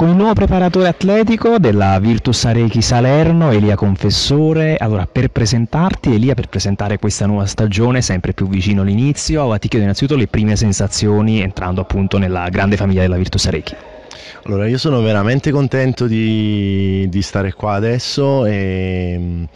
con il nuovo preparatore atletico della Virtus Arechi Salerno, Elia Confessore. Allora, per presentarti, Elia, per presentare questa nuova stagione, sempre più vicino all'inizio, ti chiedo innanzitutto le prime sensazioni entrando appunto nella grande famiglia della Virtus Arechi. Allora, io sono veramente contento di, di stare qua adesso e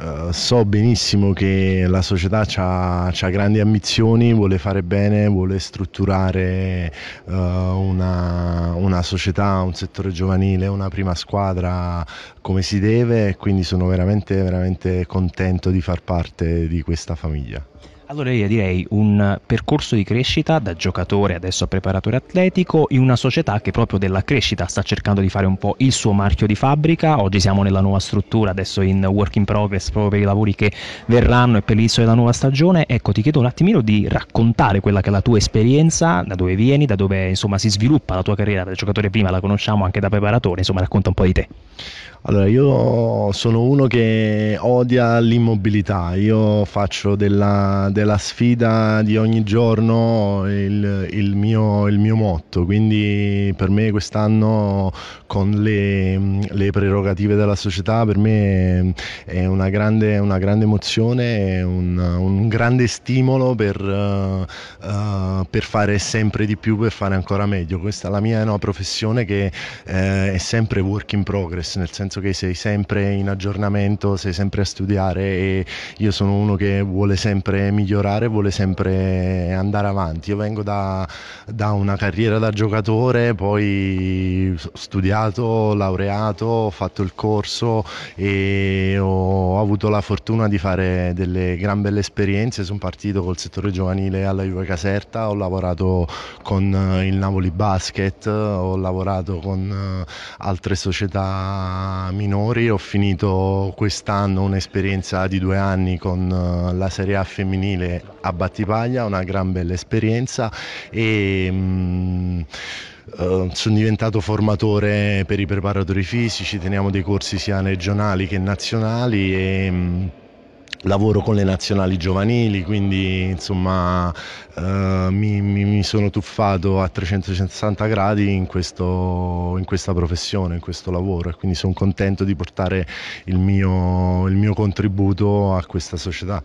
uh, so benissimo che la società ha grandi ambizioni, vuole fare bene, vuole strutturare uh, una, una, società, un settore giovanile, una prima squadra come si deve e quindi sono veramente, veramente contento di far parte di questa famiglia. Allora io direi un percorso di crescita da giocatore adesso a preparatore atletico in una società che proprio della crescita sta cercando di fare un po' il suo marchio di fabbrica. Oggi siamo nella nuova struttura, adesso in work in progress proprio per i lavori che verranno e per l'inizio della nuova stagione. Ecco, ti chiedo un attimino di raccontare quella che è la tua esperienza, da dove vieni, da dove insomma si sviluppa la tua carriera da giocatore prima, la conosciamo anche da preparatore, insomma racconta un po' di te. Allora, io sono uno che odia l'immobilità, io faccio della, della sfida di ogni giorno il, il, mio, il mio motto, quindi per me quest'anno con le, le prerogative della società per me eh, è una grande, una grande emozione, un, un grande stimolo per, uh, per, fare sempre di più, per fare ancora meglio. Questa è la mia no, professione che uh, è sempre work in progress, nel senso che sei sempre in aggiornamento, sei sempre a studiare e io sono uno che vuole sempre migliorare migliorare, vuole sempre andare avanti. Io vengo da, da una carriera da giocatore, poi ho studiato, laureato, ho fatto il corso e ho avuto la fortuna di fare delle gran belle esperienze. Sono partito col settore giovanile alla Juve Caserta, ho lavorato con eh, il Napoli Basket, ho lavorato con eh, altre società minori, ho finito quest'anno un'esperienza di due anni con eh, la Serie A femminile giovanile a Battipaglia, una gran bella esperienza e mh, mm, Uh, eh, sono diventato formatore per i preparatori fisici, teniamo dei corsi sia regionali che nazionali e mh, mm, lavoro con le nazionali giovanili, quindi insomma uh, mi, mi, mi, sono tuffato a 360 gradi in, questo, in, questa professione, in questo lavoro e quindi sono contento di portare il mio, il mio contributo a questa società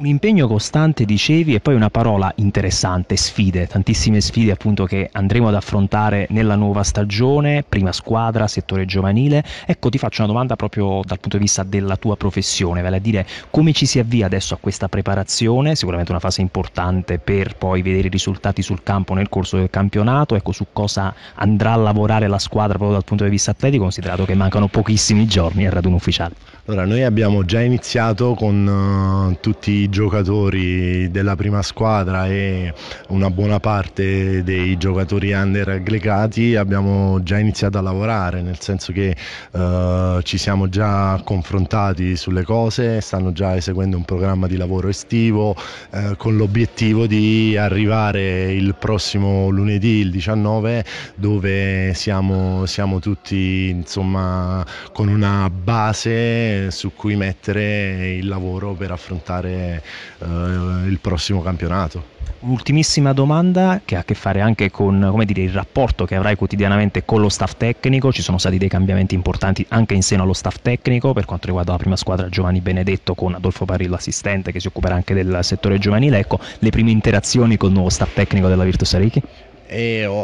un impegno costante, dicevi, e poi una parola interessante, sfide, tantissime sfide appunto che andremo ad affrontare nella nuova stagione, prima squadra, settore giovanile. Ecco, ti faccio una domanda proprio dal punto di vista della tua professione, vale a dire come ci si avvia adesso a questa preparazione, sicuramente una fase importante per poi vedere i risultati sul campo nel corso del campionato, ecco su cosa andrà a lavorare la squadra proprio dal punto di vista atletico, considerato che mancano pochissimi giorni al raduno ufficiale. Allora, noi abbiamo già iniziato con uh, tutti i giocatori della prima squadra e una buona parte dei giocatori under aggregati, abbiamo già iniziato a lavorare, nel senso che uh, ci siamo già confrontati sulle cose, stanno già eseguendo un programma di lavoro estivo uh, con l'obiettivo di arrivare il prossimo lunedì, il 19, dove siamo, siamo tutti insomma, con una base su cui mettere il lavoro per affrontare eh, il prossimo campionato. Un'ultimissima domanda che ha a che fare anche con dire, il rapporto che avrai quotidianamente con lo staff tecnico, ci sono stati dei cambiamenti importanti anche in seno allo staff tecnico per quanto riguarda la prima squadra Giovanni Benedetto con Adolfo Parillo assistente che si occuperà anche del settore giovanile, ecco le prime interazioni con il nuovo staff tecnico della Virtus Arichi? E ho,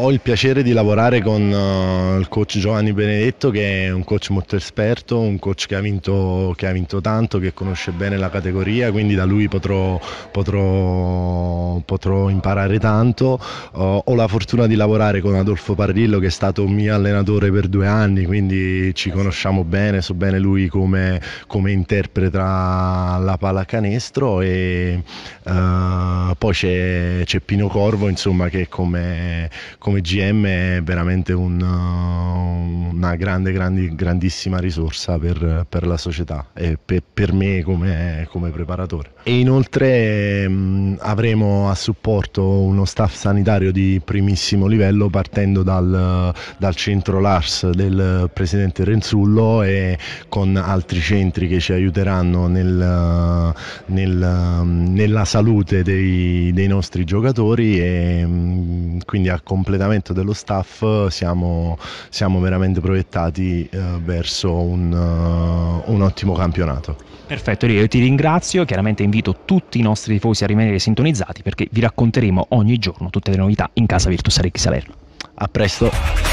ho, il piacere di lavorare con eh, il coach Giovanni Benedetto che è un coach molto esperto, un coach che ha vinto, che ha vinto tanto, che conosce bene la categoria, quindi da lui potrò, potrò, potrò imparare tanto. Uh, ho la fortuna di lavorare con Adolfo Parrillo che è stato mio allenatore per due anni, quindi ci conosciamo bene, so bene lui come, come interpreta la pallacanestro e uh, poi c'è, c'è Pino Corvo insomma che è come, come GM è veramente un, uh, una grande, grandi, grandissima risorsa per, per, la società e per, per me come, come, preparatore. E inoltre mh, mm, avremo a supporto uno staff sanitario di primissimo livello partendo dal, dal centro LARS del presidente Renzullo e con altri centri che ci aiuteranno nel, nel, mm, nella salute dei, dei nostri giocatori e mm, Ehm, quindi a completamento dello staff siamo, siamo veramente proiettati eh, verso un, uh, un, ottimo campionato. Perfetto, io ti ringrazio, chiaramente invito tutti i nostri tifosi a rimanere sintonizzati perché vi racconteremo ogni giorno tutte le novità in casa Virtus Arecchi Salerno. A presto!